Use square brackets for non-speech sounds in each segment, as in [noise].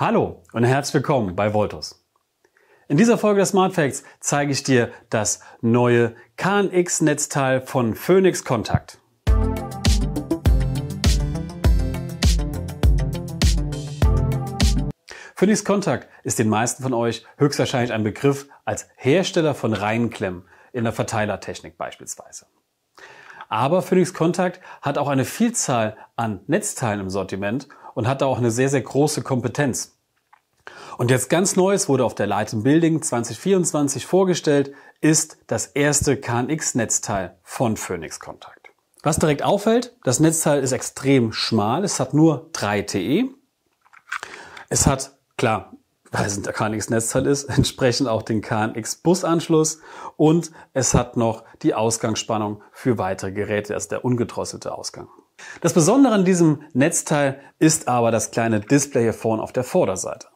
Hallo und herzlich willkommen bei Voltus. In dieser Folge des Smart Facts zeige ich dir das neue KNX-Netzteil von Phoenix Contact. Phoenix Contact ist den meisten von euch höchstwahrscheinlich ein Begriff als Hersteller von Reinklemmen in der Verteilertechnik beispielsweise. Aber Phoenix Contact hat auch eine Vielzahl an Netzteilen im Sortiment und hat da auch eine sehr, sehr große Kompetenz. Und jetzt ganz Neues wurde auf der Light Leitem Building 2024 vorgestellt, ist das erste KNX-Netzteil von Phoenix Contact. Was direkt auffällt, das Netzteil ist extrem schmal, es hat nur 3 TE. Es hat, klar, weil es ein KNX-Netzteil ist, [laughs] entsprechend auch den KNX-Busanschluss und es hat noch die Ausgangsspannung für weitere Geräte, also der ungetrosselte Ausgang. Das Besondere an diesem Netzteil ist aber das kleine Display hier vorne auf der Vorderseite.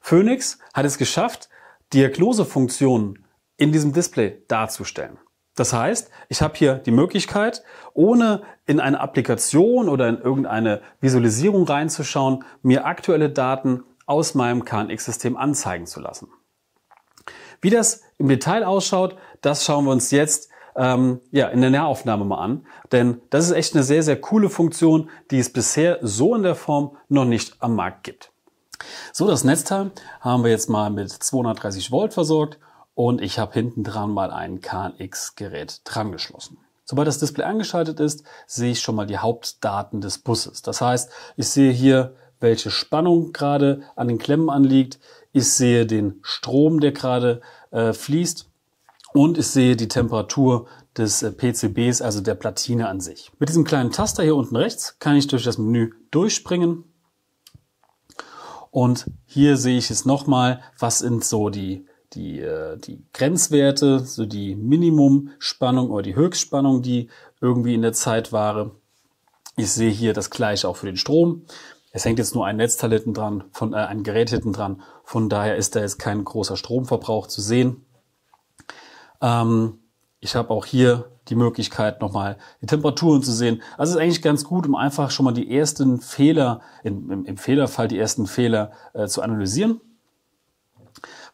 Phoenix hat es geschafft, Diagnosefunktionen in diesem Display darzustellen. Das heißt, ich habe hier die Möglichkeit, ohne in eine Applikation oder in irgendeine Visualisierung reinzuschauen, mir aktuelle Daten aus meinem KNX-System anzeigen zu lassen. Wie das im Detail ausschaut, das schauen wir uns jetzt ähm, ja, in der Nähaufnahme mal an. Denn das ist echt eine sehr, sehr coole Funktion, die es bisher so in der Form noch nicht am Markt gibt. So, das Netzteil haben wir jetzt mal mit 230 Volt versorgt und ich habe hinten dran mal ein KNX-Gerät dran geschlossen. Sobald das Display angeschaltet ist, sehe ich schon mal die Hauptdaten des Busses. Das heißt, ich sehe hier, welche Spannung gerade an den Klemmen anliegt. Ich sehe den Strom, der gerade äh, fließt und ich sehe die Temperatur des äh, PCBs, also der Platine an sich. Mit diesem kleinen Taster hier unten rechts kann ich durch das Menü durchspringen. Und hier sehe ich jetzt nochmal, was sind so die, die, äh, die Grenzwerte, so die Minimumspannung oder die Höchstspannung, die irgendwie in der Zeit war. Ich sehe hier das gleiche auch für den Strom. Es hängt jetzt nur ein Netzteil hinten dran, von, äh, ein Gerät hinten dran. Von daher ist da jetzt kein großer Stromverbrauch zu sehen. Ähm, ich habe auch hier die Möglichkeit, nochmal die Temperaturen zu sehen. Also ist eigentlich ganz gut, um einfach schon mal die ersten Fehler, im, im, im Fehlerfall die ersten Fehler äh, zu analysieren.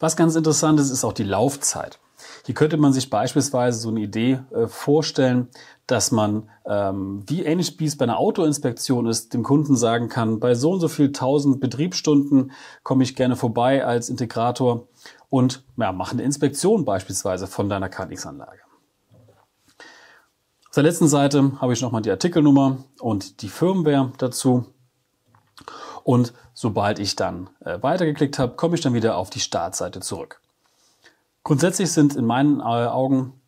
Was ganz interessant ist, ist auch die Laufzeit. Hier könnte man sich beispielsweise so eine Idee äh, vorstellen, dass man, ähm, wie ähnlich wie es bei einer Autoinspektion ist, dem Kunden sagen kann, bei so und so viel tausend Betriebsstunden komme ich gerne vorbei als Integrator und ja, machen eine Inspektion beispielsweise von deiner KNX-Anlage. Auf der letzten Seite habe ich nochmal die Artikelnummer und die Firmware dazu. Und sobald ich dann äh, weitergeklickt habe, komme ich dann wieder auf die Startseite zurück. Grundsätzlich sind in meinen äh, Augen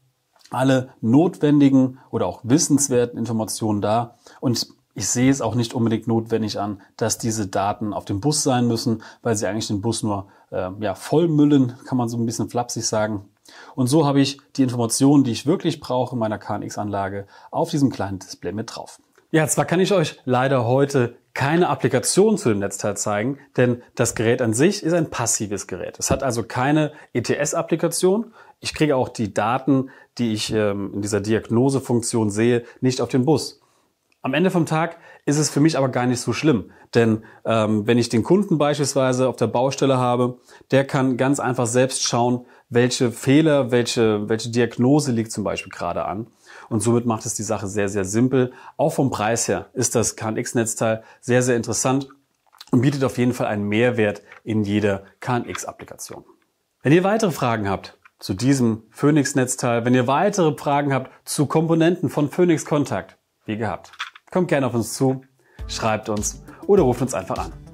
alle notwendigen oder auch wissenswerten Informationen da und ich sehe es auch nicht unbedingt notwendig an, dass diese Daten auf dem Bus sein müssen, weil sie eigentlich den Bus nur äh, ja, vollmüllen, kann man so ein bisschen flapsig sagen. Und so habe ich die Informationen, die ich wirklich brauche in meiner KNX-Anlage, auf diesem kleinen Display mit drauf. Ja, zwar kann ich euch leider heute keine Applikation zu dem Netzteil zeigen, denn das Gerät an sich ist ein passives Gerät. Es hat also keine ETS-Applikation. Ich kriege auch die Daten, die ich ähm, in dieser Diagnosefunktion sehe, nicht auf den Bus. Am Ende vom Tag ist es für mich aber gar nicht so schlimm, denn ähm, wenn ich den Kunden beispielsweise auf der Baustelle habe, der kann ganz einfach selbst schauen, welche Fehler, welche, welche Diagnose liegt zum Beispiel gerade an. Und somit macht es die Sache sehr, sehr simpel. Auch vom Preis her ist das KNX-Netzteil sehr, sehr interessant und bietet auf jeden Fall einen Mehrwert in jeder KNX-Applikation. Wenn ihr weitere Fragen habt zu diesem Phoenix-Netzteil, wenn ihr weitere Fragen habt zu Komponenten von Phoenix Contact, wie gehabt. Kommt gerne auf uns zu, schreibt uns oder ruft uns einfach an.